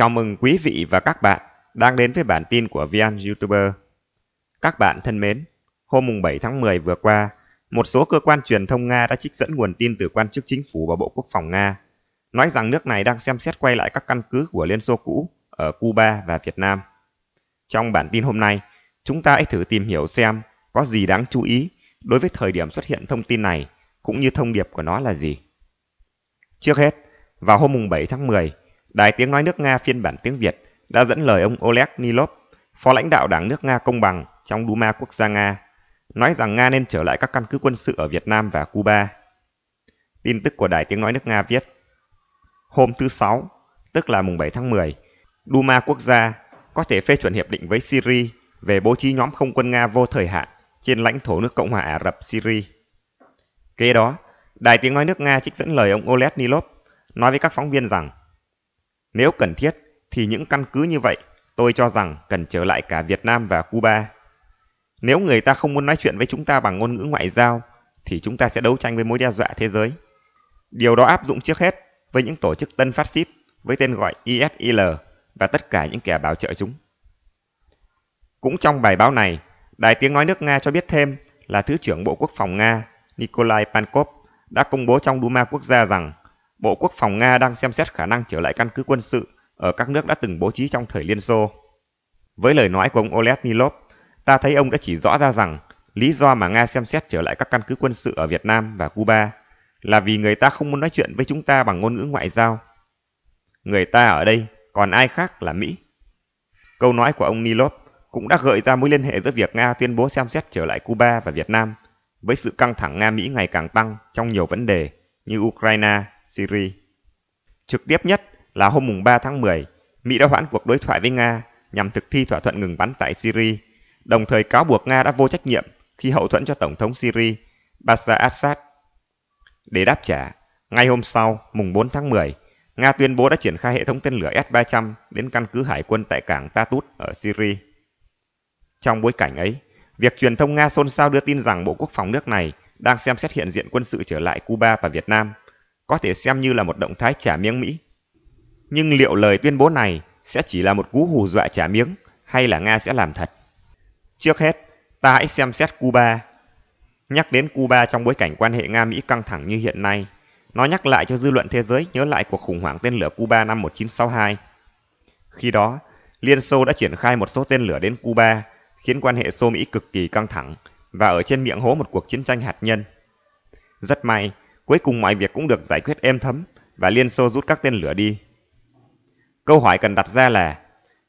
Chào mừng quý vị và các bạn đang đến với bản tin của VN YouTuber. Các bạn thân mến, hôm 7 tháng 10 vừa qua, một số cơ quan truyền thông Nga đã trích dẫn nguồn tin từ quan chức chính phủ và Bộ Quốc phòng Nga, nói rằng nước này đang xem xét quay lại các căn cứ của Liên Xô cũ ở Cuba và Việt Nam. Trong bản tin hôm nay, chúng ta hãy thử tìm hiểu xem có gì đáng chú ý đối với thời điểm xuất hiện thông tin này cũng như thông điệp của nó là gì. Trước hết, vào hôm 7 tháng 10, Đài tiếng nói nước Nga phiên bản tiếng Việt đã dẫn lời ông Oleg Nilov, phó lãnh đạo Đảng nước Nga Công bằng trong Duma Quốc gia Nga, nói rằng Nga nên trở lại các căn cứ quân sự ở Việt Nam và Cuba. Tin tức của Đài tiếng nói nước Nga viết, hôm thứ Sáu, tức là mùng 7 tháng 10, Duma Quốc gia có thể phê chuẩn hiệp định với Syria về bố trí nhóm không quân Nga vô thời hạn trên lãnh thổ nước Cộng hòa Ả Rập Syria. Kế đó, Đài tiếng nói nước Nga trích dẫn lời ông Oleg Nilov nói với các phóng viên rằng nếu cần thiết thì những căn cứ như vậy tôi cho rằng cần trở lại cả Việt Nam và Cuba. Nếu người ta không muốn nói chuyện với chúng ta bằng ngôn ngữ ngoại giao thì chúng ta sẽ đấu tranh với mối đe dọa thế giới. Điều đó áp dụng trước hết với những tổ chức tân phát xít với tên gọi ISIL và tất cả những kẻ bảo trợ chúng. Cũng trong bài báo này, Đài Tiếng Nói nước Nga cho biết thêm là Thứ trưởng Bộ Quốc phòng Nga Nikolai Pankov đã công bố trong Duma Quốc gia rằng Bộ Quốc phòng Nga đang xem xét khả năng trở lại căn cứ quân sự ở các nước đã từng bố trí trong thời Liên Xô. Với lời nói của ông Oleg Olesnilov, ta thấy ông đã chỉ rõ ra rằng lý do mà Nga xem xét trở lại các căn cứ quân sự ở Việt Nam và Cuba là vì người ta không muốn nói chuyện với chúng ta bằng ngôn ngữ ngoại giao. Người ta ở đây, còn ai khác là Mỹ. Câu nói của ông Nilov cũng đã gợi ra mối liên hệ giữa việc Nga tuyên bố xem xét trở lại Cuba và Việt Nam với sự căng thẳng Nga-Mỹ ngày càng tăng trong nhiều vấn đề như Ukraine, Syria. Trực tiếp nhất là hôm mùng 3 tháng 10, Mỹ đã hoãn cuộc đối thoại với Nga nhằm thực thi thỏa thuận ngừng bắn tại Syria, đồng thời cáo buộc Nga đã vô trách nhiệm khi hậu thuẫn cho Tổng thống Syria Bashar al-Assad. Để đáp trả, ngay hôm sau, mùng 4 tháng 10, Nga tuyên bố đã triển khai hệ thống tên lửa S-300 đến căn cứ hải quân tại cảng Tatut ở Syria. Trong bối cảnh ấy, việc truyền thông Nga xôn xao đưa tin rằng Bộ Quốc phòng nước này đang xem xét hiện diện quân sự trở lại Cuba và Việt Nam – có thể xem như là một động thái trả miếng Mỹ. Nhưng liệu lời tuyên bố này sẽ chỉ là một cú hù dọa trả miếng hay là Nga sẽ làm thật? Trước hết, ta hãy xem xét Cuba. Nhắc đến Cuba trong bối cảnh quan hệ Nga-Mỹ căng thẳng như hiện nay, nó nhắc lại cho dư luận thế giới nhớ lại cuộc khủng hoảng tên lửa Cuba năm 1962. Khi đó, Liên Xô đã triển khai một số tên lửa đến Cuba, khiến quan hệ Xô-Mỹ cực kỳ căng thẳng và ở trên miệng hố một cuộc chiến tranh hạt nhân. Rất may, Cuối cùng mọi việc cũng được giải quyết êm thấm và Liên Xô rút các tên lửa đi. Câu hỏi cần đặt ra là,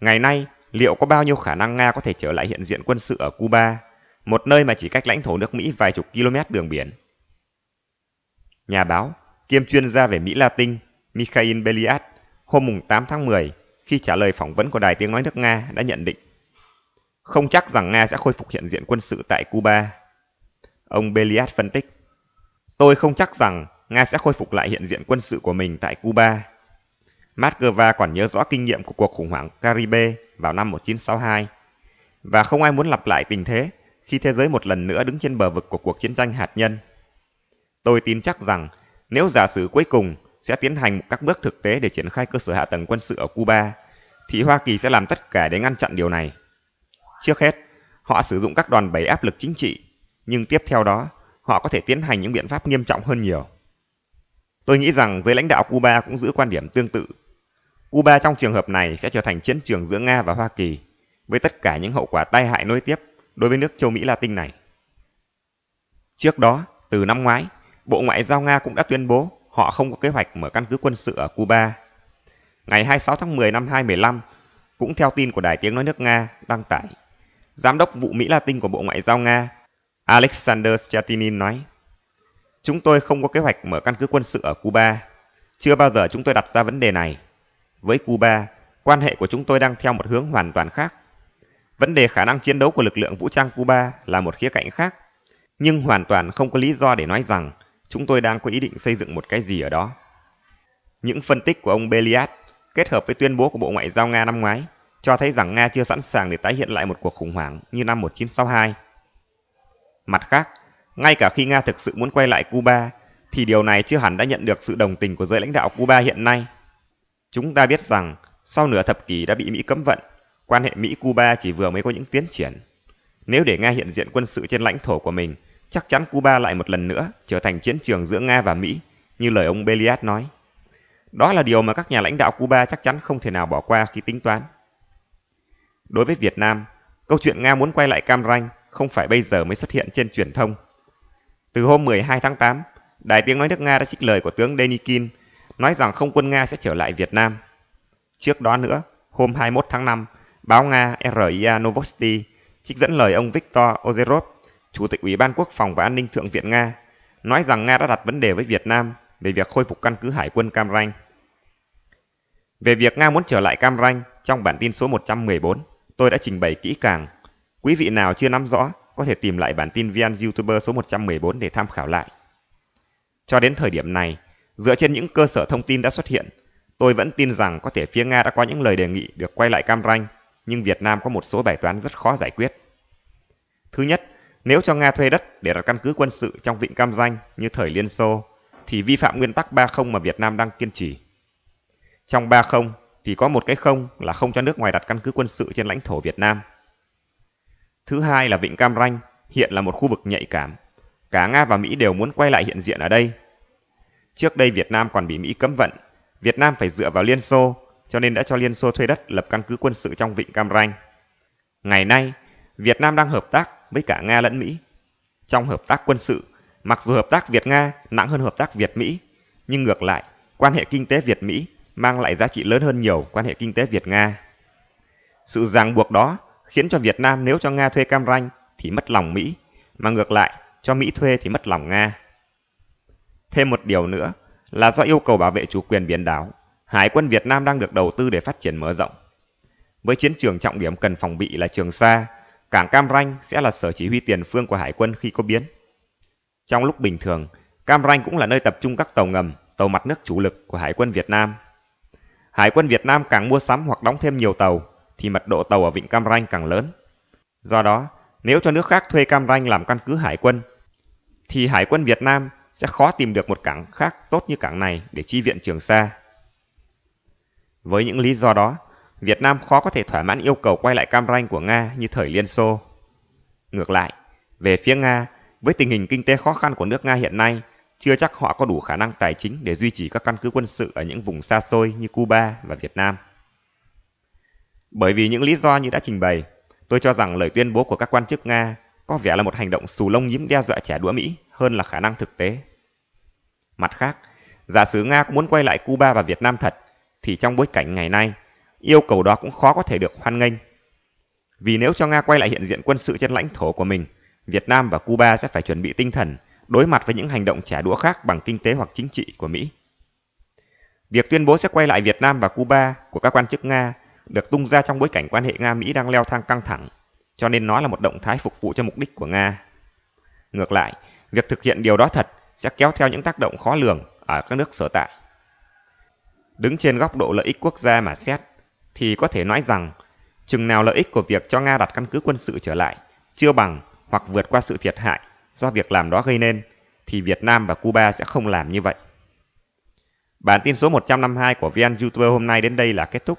ngày nay liệu có bao nhiêu khả năng Nga có thể trở lại hiện diện quân sự ở Cuba, một nơi mà chỉ cách lãnh thổ nước Mỹ vài chục km đường biển? Nhà báo, kiêm chuyên gia về Mỹ Latin, Mikhail Beliat, hôm 8 tháng 10, khi trả lời phỏng vấn của Đài Tiếng Nói nước Nga đã nhận định không chắc rằng Nga sẽ khôi phục hiện diện quân sự tại Cuba. Ông Beliat phân tích. Tôi không chắc rằng Nga sẽ khôi phục lại hiện diện quân sự của mình tại Cuba. Moscow còn nhớ rõ kinh nghiệm của cuộc khủng hoảng Caribe vào năm 1962 và không ai muốn lặp lại tình thế khi thế giới một lần nữa đứng trên bờ vực của cuộc chiến tranh hạt nhân. Tôi tin chắc rằng nếu giả sử cuối cùng sẽ tiến hành các bước thực tế để triển khai cơ sở hạ tầng quân sự ở Cuba, thì Hoa Kỳ sẽ làm tất cả để ngăn chặn điều này. Trước hết, họ sử dụng các đòn bẩy áp lực chính trị, nhưng tiếp theo đó, họ có thể tiến hành những biện pháp nghiêm trọng hơn nhiều. Tôi nghĩ rằng giới lãnh đạo Cuba cũng giữ quan điểm tương tự. Cuba trong trường hợp này sẽ trở thành chiến trường giữa Nga và Hoa Kỳ, với tất cả những hậu quả tai hại nối tiếp đối với nước châu Mỹ Latin này. Trước đó, từ năm ngoái, Bộ Ngoại giao Nga cũng đã tuyên bố họ không có kế hoạch mở căn cứ quân sự ở Cuba. Ngày 26 tháng 10 năm 2015, cũng theo tin của Đài Tiếng Nói nước Nga đăng tải, Giám đốc vụ Mỹ Latin của Bộ Ngoại giao Nga Alexander Chatinin nói, Chúng tôi không có kế hoạch mở căn cứ quân sự ở Cuba. Chưa bao giờ chúng tôi đặt ra vấn đề này. Với Cuba, quan hệ của chúng tôi đang theo một hướng hoàn toàn khác. Vấn đề khả năng chiến đấu của lực lượng vũ trang Cuba là một khía cạnh khác, nhưng hoàn toàn không có lý do để nói rằng chúng tôi đang có ý định xây dựng một cái gì ở đó. Những phân tích của ông Beliat kết hợp với tuyên bố của Bộ Ngoại giao Nga năm ngoái cho thấy rằng Nga chưa sẵn sàng để tái hiện lại một cuộc khủng hoảng như năm 1962 Mặt khác, ngay cả khi Nga thực sự muốn quay lại Cuba, thì điều này chưa hẳn đã nhận được sự đồng tình của giới lãnh đạo Cuba hiện nay. Chúng ta biết rằng, sau nửa thập kỷ đã bị Mỹ cấm vận, quan hệ Mỹ-Cuba chỉ vừa mới có những tiến triển. Nếu để Nga hiện diện quân sự trên lãnh thổ của mình, chắc chắn Cuba lại một lần nữa trở thành chiến trường giữa Nga và Mỹ, như lời ông Beliat nói. Đó là điều mà các nhà lãnh đạo Cuba chắc chắn không thể nào bỏ qua khi tính toán. Đối với Việt Nam, câu chuyện Nga muốn quay lại Cam Ranh không phải bây giờ mới xuất hiện trên truyền thông. Từ hôm 12 tháng 8, Đài Tiếng Nói nước Nga đã trích lời của tướng Denikin nói rằng không quân Nga sẽ trở lại Việt Nam. Trước đó nữa, hôm 21 tháng 5, báo Nga RIA Novosti trích dẫn lời ông Viktor Ozerov, Chủ tịch Ủy ban Quốc phòng và An ninh Thượng viện Nga, nói rằng Nga đã đặt vấn đề với Việt Nam về việc khôi phục căn cứ hải quân Cam Ranh. Về việc Nga muốn trở lại Cam Ranh, trong bản tin số 114, tôi đã trình bày kỹ càng Quý vị nào chưa nắm rõ có thể tìm lại bản tin VN YouTuber số 114 để tham khảo lại. Cho đến thời điểm này, dựa trên những cơ sở thông tin đã xuất hiện, tôi vẫn tin rằng có thể phía Nga đã có những lời đề nghị được quay lại Cam Ranh, nhưng Việt Nam có một số bài toán rất khó giải quyết. Thứ nhất, nếu cho Nga thuê đất để đặt căn cứ quân sự trong vịnh Cam Ranh như thời Liên Xô, thì vi phạm nguyên tắc 30 mà Việt Nam đang kiên trì. Trong 30 thì có một cái không là không cho nước ngoài đặt căn cứ quân sự trên lãnh thổ Việt Nam – Thứ hai là Vịnh Cam Ranh, hiện là một khu vực nhạy cảm. Cả Nga và Mỹ đều muốn quay lại hiện diện ở đây. Trước đây Việt Nam còn bị Mỹ cấm vận. Việt Nam phải dựa vào Liên Xô, cho nên đã cho Liên Xô thuê đất lập căn cứ quân sự trong Vịnh Cam Ranh. Ngày nay, Việt Nam đang hợp tác với cả Nga lẫn Mỹ. Trong hợp tác quân sự, mặc dù hợp tác Việt-Nga nặng hơn hợp tác Việt-Mỹ, nhưng ngược lại, quan hệ kinh tế Việt-Mỹ mang lại giá trị lớn hơn nhiều quan hệ kinh tế Việt-Nga. Sự ràng buộc đó khiến cho Việt Nam nếu cho Nga thuê cam ranh thì mất lòng Mỹ, mà ngược lại, cho Mỹ thuê thì mất lòng Nga. Thêm một điều nữa là do yêu cầu bảo vệ chủ quyền biển đảo, Hải quân Việt Nam đang được đầu tư để phát triển mở rộng. Với chiến trường trọng điểm cần phòng bị là Trường Sa, cảng Cam Ranh sẽ là sở chỉ huy tiền phương của Hải quân khi có biến. Trong lúc bình thường, Cam Ranh cũng là nơi tập trung các tàu ngầm, tàu mặt nước chủ lực của Hải quân Việt Nam. Hải quân Việt Nam càng mua sắm hoặc đóng thêm nhiều tàu thì mật độ tàu ở vịnh Cam Ranh càng lớn. Do đó, nếu cho nước khác thuê Cam Ranh làm căn cứ hải quân, thì hải quân Việt Nam sẽ khó tìm được một cảng khác tốt như cảng này để chi viện Trường Sa. Với những lý do đó, Việt Nam khó có thể thỏa mãn yêu cầu quay lại Cam Ranh của Nga như thời Liên Xô. Ngược lại, về phía Nga, với tình hình kinh tế khó khăn của nước Nga hiện nay, chưa chắc họ có đủ khả năng tài chính để duy trì các căn cứ quân sự ở những vùng xa xôi như Cuba và Việt Nam. Bởi vì những lý do như đã trình bày, tôi cho rằng lời tuyên bố của các quan chức Nga có vẻ là một hành động xù lông nhím đe dọa trả đũa Mỹ hơn là khả năng thực tế. Mặt khác, giả sử Nga cũng muốn quay lại Cuba và Việt Nam thật, thì trong bối cảnh ngày nay, yêu cầu đó cũng khó có thể được hoan nghênh. Vì nếu cho Nga quay lại hiện diện quân sự trên lãnh thổ của mình, Việt Nam và Cuba sẽ phải chuẩn bị tinh thần đối mặt với những hành động trả đũa khác bằng kinh tế hoặc chính trị của Mỹ. Việc tuyên bố sẽ quay lại Việt Nam và Cuba của các quan chức Nga được tung ra trong bối cảnh quan hệ Nga-Mỹ đang leo thang căng thẳng, cho nên nó là một động thái phục vụ cho mục đích của Nga. Ngược lại, việc thực hiện điều đó thật sẽ kéo theo những tác động khó lường ở các nước sở tại. Đứng trên góc độ lợi ích quốc gia mà xét, thì có thể nói rằng chừng nào lợi ích của việc cho Nga đặt căn cứ quân sự trở lại chưa bằng hoặc vượt qua sự thiệt hại do việc làm đó gây nên, thì Việt Nam và Cuba sẽ không làm như vậy. Bản tin số 152 của VN YouTuber hôm nay đến đây là kết thúc.